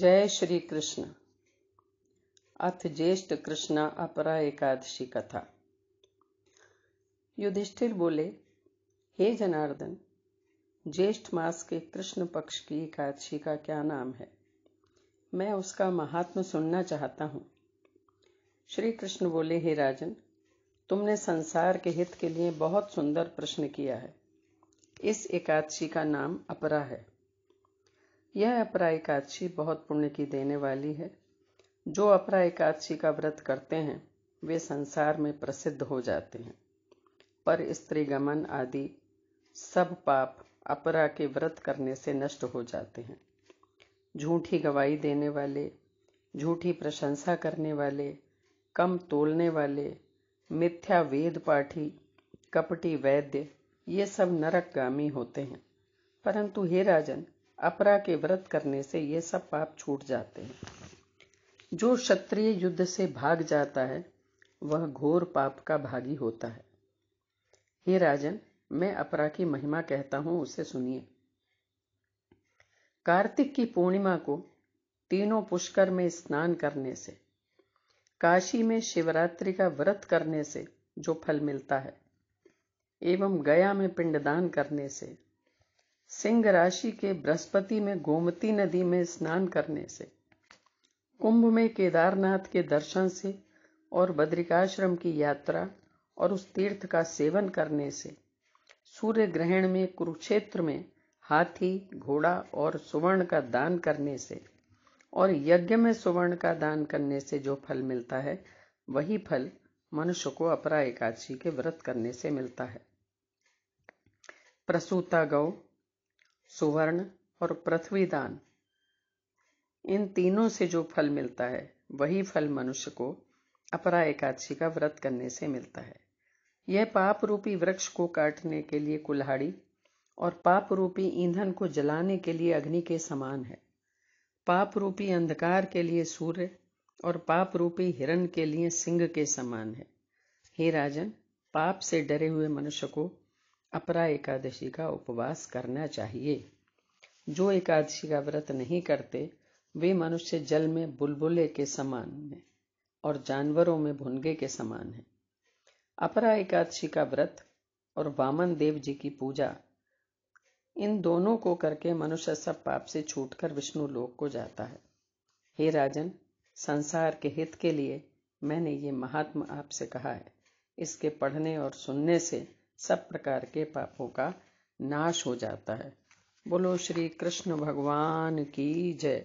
जय श्री कृष्ण अथ ज्येष्ठ कृष्णा अपरा एकादशी कथा युधिष्ठिर बोले हे जनार्दन ज्येष्ठ मास के कृष्ण पक्ष की एकादशी का क्या नाम है मैं उसका महात्म सुनना चाहता हूं श्री कृष्ण बोले हे राजन तुमने संसार के हित के लिए बहुत सुंदर प्रश्न किया है इस एकादशी का नाम अपरा है यह अपरा एकादशी बहुत पुण्य की देने वाली है जो अपरा एकादशी का व्रत करते हैं वे संसार में प्रसिद्ध हो जाते हैं पर स्त्री गमन आदि सब पाप अपरा के व्रत करने से नष्ट हो जाते हैं झूठी गवाही देने वाले झूठी प्रशंसा करने वाले कम तोलने वाले मिथ्या वेद पाठी कपटी वैद्य ये सब नरकगामी होते हैं परंतु हे राजन अपरा के व्रत करने से ये सब पाप छूट जाते हैं जो क्षत्रिय युद्ध से भाग जाता है वह घोर पाप का भागी होता है हे राजन मैं अपरा की महिमा कहता हूं उसे सुनिए कार्तिक की पूर्णिमा को तीनों पुष्कर में स्नान करने से काशी में शिवरात्रि का व्रत करने से जो फल मिलता है एवं गया में पिंडदान करने से सिंह राशि के बृहस्पति में गोमती नदी में स्नान करने से कुंभ में केदारनाथ के दर्शन से और बद्रिकाश्रम की यात्रा और उस तीर्थ का सेवन करने से सूर्य ग्रहण में कुरुक्षेत्र में हाथी घोड़ा और सुवर्ण का दान करने से और यज्ञ में सुवर्ण का दान करने से जो फल मिलता है वही फल मनुष्य को अपरा एकादशी के व्रत करने से मिलता है प्रसूता गौ सुवर्ण और पृथ्वी दान इन तीनों से जो फल मिलता है वही फल मनुष्य को अपरा एकादशी का व्रत करने से मिलता है यह पाप रूपी वृक्ष को काटने के लिए कुल्हाड़ी और पाप रूपी ईंधन को जलाने के लिए अग्नि के समान है पाप रूपी अंधकार के लिए सूर्य और पाप रूपी हिरण के लिए सिंह के समान है हे राजन पाप से डरे हुए मनुष्य को अपरा एकादशी का उपवास करना चाहिए जो एकादशी का व्रत नहीं करते वे मनुष्य जल में बुलबुले के समान है और जानवरों में भुनगे के समान है अपरा एकादशी का व्रत और वामन देव जी की पूजा इन दोनों को करके मनुष्य सब पाप से छूटकर विष्णु लोक को जाता है हे राजन संसार के हित के लिए मैंने ये महात्मा आपसे कहा है इसके पढ़ने और सुनने से सब प्रकार के पापों का नाश हो जाता है बोलो श्री कृष्ण भगवान की जय